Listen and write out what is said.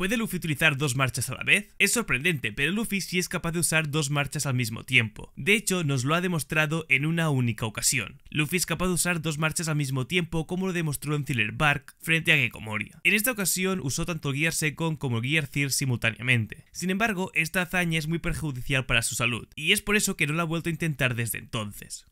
¿Puede Luffy utilizar dos marchas a la vez? Es sorprendente, pero Luffy sí es capaz de usar dos marchas al mismo tiempo. De hecho, nos lo ha demostrado en una única ocasión. Luffy es capaz de usar dos marchas al mismo tiempo como lo demostró en Thriller Bark frente a Gecko En esta ocasión usó tanto Gear Second como Gear Third simultáneamente. Sin embargo, esta hazaña es muy perjudicial para su salud, y es por eso que no la ha vuelto a intentar desde entonces.